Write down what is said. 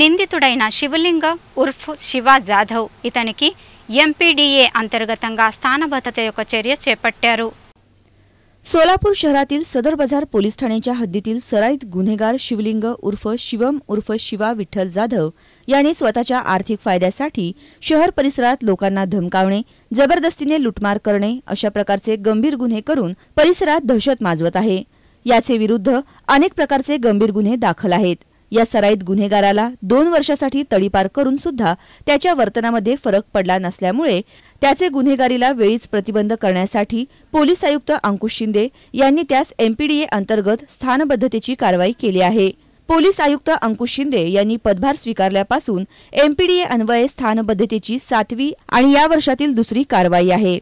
నిందితుడైన శివలింగం ఉర్ఫ్ శివ జాధవ్ ఇతనికి ఎంపీడీఏ అంతర్గతంగా స్థానబద్ధత యొక్క చర్య చేపట్టారు सोलापूर शहरातील सदर बाजार पोलीस ठाण्याच्या हद्दीतील सराईत गुन्हेगार शिवलिंग उर्फ शिवम उर्फ शिवा विठ्ठल जाधव यांनी स्वतःच्या आर्थिक फायद्यासाठी शहर परिसरात लोकांना धमकावणे जबरदस्तीने लुटमार करणे अशा प्रकारचे गंभीर गुन्हे करून परिसरात दहशत माजवत आहे याचे विरुद्ध अनेक प्रकारचे गंभीर गुन्हे दाखल आहेत या सराईत गुन्हेगाराला दोन वर्षासाठी तडीपार करून सुद्धा त्याच्या वर्तनामध्ये फरक पडला नसल्यामुळे त्याचे गुन्हेगारीला वेळीच प्रतिबंध करण्यासाठी पोलीस आयुक्त अंकुश शिंदे यांनी त्यास एमपीडीए अंतर्गत स्थानबद्धतेची कारवाई केली आहे पोलीस आयुक्त अंकुश शिंदे यांनी पदभार स्वीकारल्यापासून एमपीडीए अन्वये स्थानबद्धतेची सातवी आणि या वर्षातील दुसरी कारवाई आहे